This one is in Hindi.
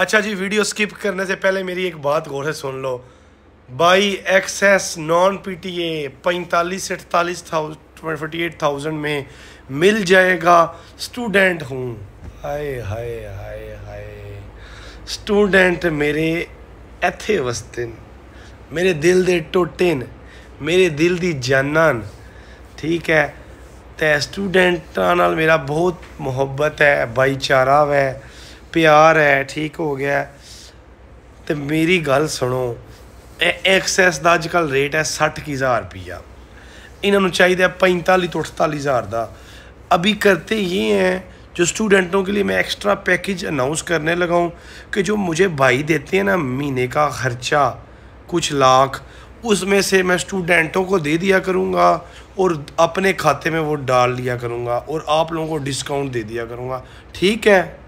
अच्छा जी वीडियो स्किप करने से पहले मेरी एक बात गौर से सुन लो बाई एक्सेस नॉन पी टी ए पैंतालीस अड़तालीस थाउजेंड फोर्टी एट थाउजेंड में मिल जाएगा स्टूडेंट हूँ हाय हाय हाय हाय स्टूडेंट मेरे एथे वस्ते मेरे दिल दे टोटे मेरे दिल ਮੇਰੇ जाना ठीक है तो स्टूडेंटा मेरा बहुत मुहब्बत है भाईचारा है ਮੁਹੱਬਤ प्यार है ठीक हो गया तो मेरी गल सुनो एक्सेस का अजक रेट है सठ की हज़ार रुपया इन्हों चाहिए पैंताली तो अठताली हज़ार का अभी करते ये हैं जो स्टूडेंटों के लिए मैं एक्स्ट्रा पैकेज अनाउंस करने लगा हूँ कि जो मुझे भाई देते हैं ना महीने का खर्चा कुछ लाख उसमें से मैं स्टूडेंटों को दे दिया करूँगा और अपने खाते में वो डाल लिया करूँगा और आप लोगों को डिस्काउंट दे दिया करूँगा ठीक है